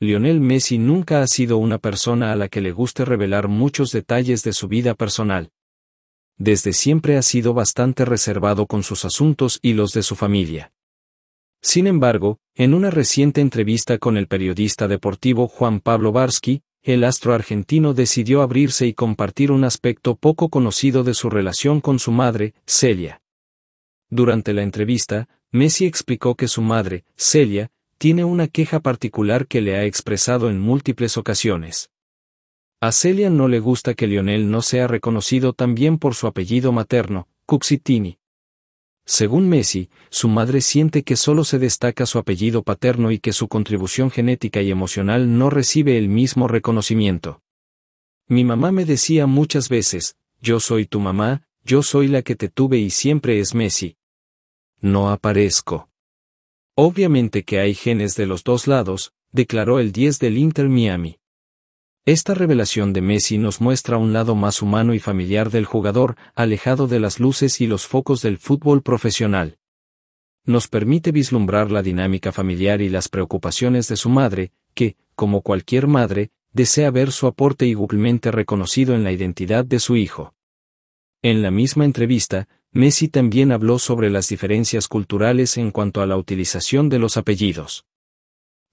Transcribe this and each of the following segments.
Lionel Messi nunca ha sido una persona a la que le guste revelar muchos detalles de su vida personal. Desde siempre ha sido bastante reservado con sus asuntos y los de su familia. Sin embargo, en una reciente entrevista con el periodista deportivo Juan Pablo Barsky, el astro argentino decidió abrirse y compartir un aspecto poco conocido de su relación con su madre, Celia. Durante la entrevista, Messi explicó que su madre, Celia, tiene una queja particular que le ha expresado en múltiples ocasiones. A Celia no le gusta que Lionel no sea reconocido también por su apellido materno, Cuxitini. Según Messi, su madre siente que solo se destaca su apellido paterno y que su contribución genética y emocional no recibe el mismo reconocimiento. Mi mamá me decía muchas veces, yo soy tu mamá, yo soy la que te tuve y siempre es Messi. No aparezco. Obviamente que hay genes de los dos lados, declaró el 10 del Inter Miami. Esta revelación de Messi nos muestra un lado más humano y familiar del jugador, alejado de las luces y los focos del fútbol profesional. Nos permite vislumbrar la dinámica familiar y las preocupaciones de su madre, que, como cualquier madre, desea ver su aporte igualmente reconocido en la identidad de su hijo. En la misma entrevista, Messi también habló sobre las diferencias culturales en cuanto a la utilización de los apellidos.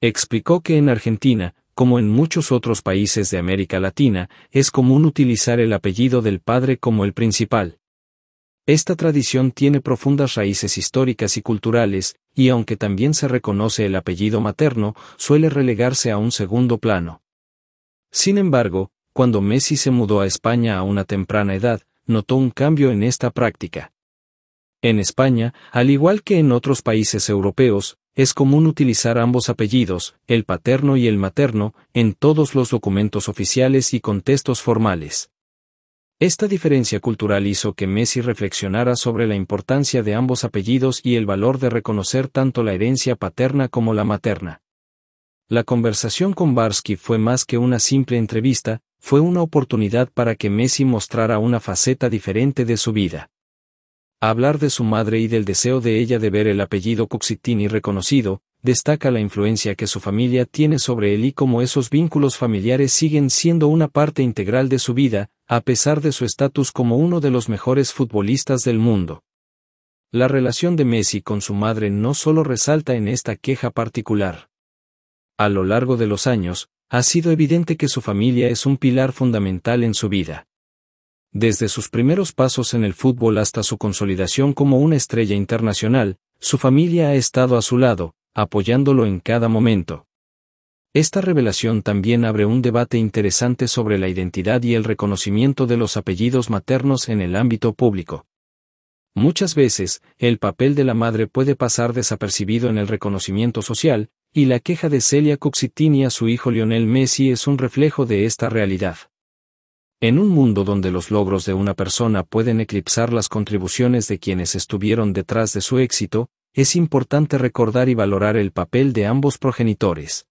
Explicó que en Argentina, como en muchos otros países de América Latina, es común utilizar el apellido del padre como el principal. Esta tradición tiene profundas raíces históricas y culturales, y aunque también se reconoce el apellido materno, suele relegarse a un segundo plano. Sin embargo, cuando Messi se mudó a España a una temprana edad, notó un cambio en esta práctica. En España, al igual que en otros países europeos, es común utilizar ambos apellidos, el paterno y el materno, en todos los documentos oficiales y contextos formales. Esta diferencia cultural hizo que Messi reflexionara sobre la importancia de ambos apellidos y el valor de reconocer tanto la herencia paterna como la materna. La conversación con Barsky fue más que una simple entrevista, fue una oportunidad para que Messi mostrara una faceta diferente de su vida. hablar de su madre y del deseo de ella de ver el apellido Coxitini reconocido, destaca la influencia que su familia tiene sobre él y cómo esos vínculos familiares siguen siendo una parte integral de su vida, a pesar de su estatus como uno de los mejores futbolistas del mundo. La relación de Messi con su madre no solo resalta en esta queja particular. A lo largo de los años, ha sido evidente que su familia es un pilar fundamental en su vida. Desde sus primeros pasos en el fútbol hasta su consolidación como una estrella internacional, su familia ha estado a su lado, apoyándolo en cada momento. Esta revelación también abre un debate interesante sobre la identidad y el reconocimiento de los apellidos maternos en el ámbito público. Muchas veces, el papel de la madre puede pasar desapercibido en el reconocimiento social, y la queja de Celia Coxitini a su hijo Lionel Messi es un reflejo de esta realidad. En un mundo donde los logros de una persona pueden eclipsar las contribuciones de quienes estuvieron detrás de su éxito, es importante recordar y valorar el papel de ambos progenitores.